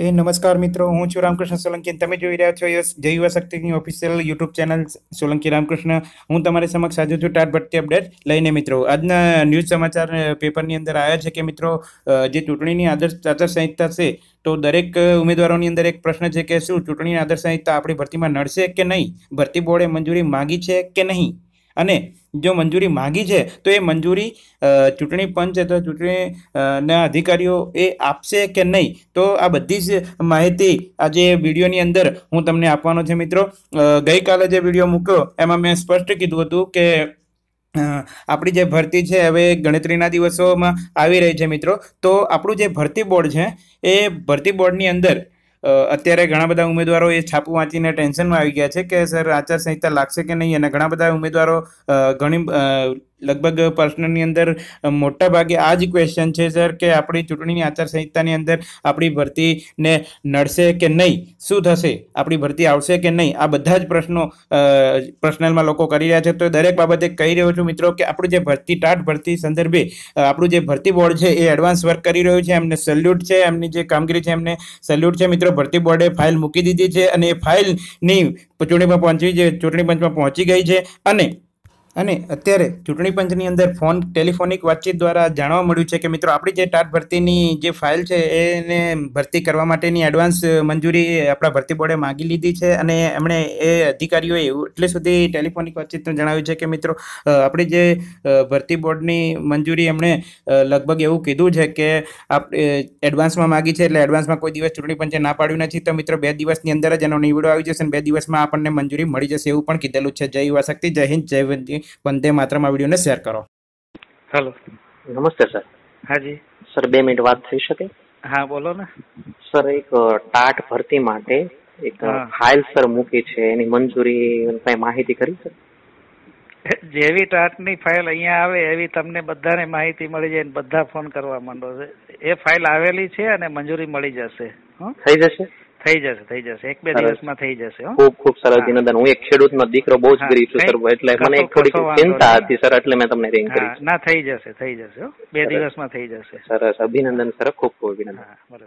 એ નમસ્કાર મિત્રો હું છું રામકૃષ્ણ સોલંકી તમે જોઈ રહ્યા છો જય યુવા શક્તિની official YouTube channel Solanki Ramkrishna હું તમારી સમક્ષ સાજુ છું ટાટ ભટ્ટી અપડેટ લઈને મિત્રો આજના ન્યૂઝ સમાચાર પેપરની અંદર આવ્યા છે કે મિત્રો જે ચૂંટણીની આદર્શ આચારસંહિતા છે તો દરેક ઉમેદવારોની અંદર એક પ્રશ્ન છે કે શું ચૂંટણીની આદર્શ સંહિતા આપણી ભરતીમાં નડશે કે નહીં ભરતી બોર્ડે મંજૂરી માગી છે કે નહીં અને જો મંજૂરી માગી છે તો એ મંજૂરી ચૂંટણી પંચ અથવા ચૂંટણીના અધિકારીઓ એ આપશે કે નહીં તો આ બધી જ માહિતી આજે વિડીયોની અંદર હું તમને આપવાનો છે મિત્રો ગઈકાલે જે વિડીયો મૂક્યો એમાં મેં સ્પષ્ટ કીધું હતું કે આપણી જે ભરતી છે હવે ગણતરીના દિવસોમાં આવી રહી છે મિત્રો તો આપણું જે ભરતી બોર્ડ છે એ ભરતી બોર્ડની અંદર અત્યારે ઘણા બધા ઉમેદવારો એ છાપું વાંચીને ટેન્શનમાં આવી ગયા છે કે સર આચારસંહિતા લાગશે કે નહીં અને ઘણા બધા ઉમેદવારો ઘણી લગભગ પ્રશ્નની અંદર મોટા ભાગે આ જ ક્વેશ્ચન છે સર કે આપણી ચૂંટણીની આચારસંહિતાની અંદર આપણી ભરતીને નડશે કે નહીં શું થશે આપણી ભરતી આવશે કે નહીં આ બધા જ પ્રશ્નો પ્રશ્નલમાં લોકો કરી રહ્યા છે તો દરેક બાબતે કહી રહ્યો છું મિત્રો કે આપણું જે ભરતી ટાટ ભરતી સંદર્ભે આપણું જે ભરતી બોર્ડ છે એ એડવાન્સ વર્ક કરી રહ્યું છે એમને સેલ્યુટ છે એમની જે કામગીરી છે એમને સલ્યુટ છે મિત્રો ભરતી બોર્ડે ફાઇલ મૂકી દીધી છે અને એ ફાઇલની ચૂંટણીમાં પહોંચી છે ચૂંટણી પંચમાં પહોંચી ગઈ છે અને અને અત્યારે ચૂંટણી પંચની અંદર ફોન ટેલિફોનિક વાતચીત દ્વારા જાણવા મળ્યું છે કે મિત્રો આપણી જે ટાટ ભરતીની જે ફાઇલ છે એને ભરતી કરવા માટેની એડવાન્સ મંજૂરી આપણા ભરતી બોર્ડે માગી લીધી છે અને એમણે એ અધિકારીઓએ એટલે સુધી ટેલિફોનિક વાતચીતમાં જણાવ્યું છે કે મિત્રો આપણી જે ભરતી બોર્ડની મંજૂરી એમણે લગભગ એવું કીધું છે કે આપણે એડવાન્સમાં માગી છે એટલે એડવાન્સમાં કોઈ દિવસ ચૂંટણી પંચે ના પાડ્યું નથી તો મિત્રો બે દિવસની અંદર જ એનો નિવડો આવી જશે અને બે દિવસમાં આપણને મંજૂરી મળી જશે એવું પણ કીધેલું છે જય યુવા શક્તિ જય હિન્દ જય વંદે વંદે માત્રમ વિડીયોને શેર કરો હેલો નમસ્તે સર હાજી સર બે મિનિટ વાત થઈ શકે હા બોલો ને સર એક ટાટ ભરતી માટે એક ફાઇલ સર મૂકી છે એની મંજૂરી કઈ માહિતી કરી સર જેવી ટાટ ની ફાઇલ અહીંયા આવે એવી તમને બધાને માહિતી મળી જાય બધા ફોન કરવા માંડો છે એ ફાઇલ આવેલી છે અને મંજૂરી મળી જશે થઈ જશે થઈ જશે થઈ જશે એક બે દિવસમાં થઈ જશે ખૂબ ખૂબ સરસ અભિનંદન હું એક ખેડૂત નો દીકરો બહુ જ ગરીબ છું સર એટલે મને એક થોડીક ચિંતા હતી સર એટલે મેં તમને રિંગ કરી ના થઈ જશે થઈ જશે બે દિવસમાં થઈ જશે સરસ અભિનંદન સર ખૂબ ખૂબ અભિનંદન બરાબર